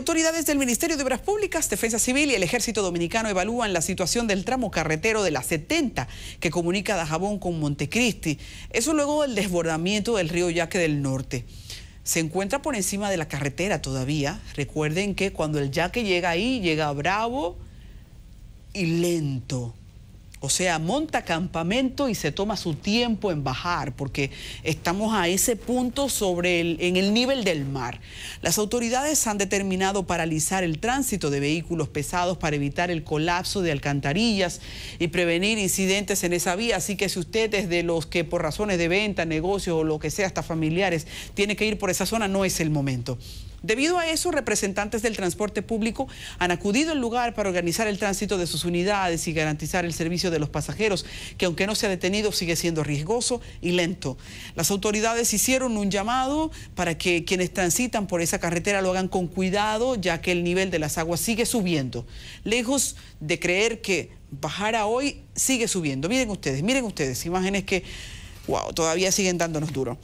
Autoridades del Ministerio de Obras Públicas, Defensa Civil y el Ejército Dominicano evalúan la situación del tramo carretero de la 70 que comunica Dajabón con Montecristi. Eso luego del desbordamiento del río Yaque del Norte. Se encuentra por encima de la carretera todavía. Recuerden que cuando el Yaque llega ahí, llega bravo y lento. O sea, monta campamento y se toma su tiempo en bajar, porque estamos a ese punto sobre el, en el nivel del mar. Las autoridades han determinado paralizar el tránsito de vehículos pesados para evitar el colapso de alcantarillas y prevenir incidentes en esa vía. Así que si usted es de los que por razones de venta, negocio o lo que sea, hasta familiares, tiene que ir por esa zona, no es el momento. Debido a eso, representantes del transporte público han acudido al lugar para organizar el tránsito de sus unidades y garantizar el servicio de los pasajeros, que aunque no se ha detenido sigue siendo riesgoso y lento. Las autoridades hicieron un llamado para que quienes transitan por esa carretera lo hagan con cuidado, ya que el nivel de las aguas sigue subiendo. Lejos de creer que bajara hoy, sigue subiendo. Miren ustedes, miren ustedes, imágenes que, wow, todavía siguen dándonos duro.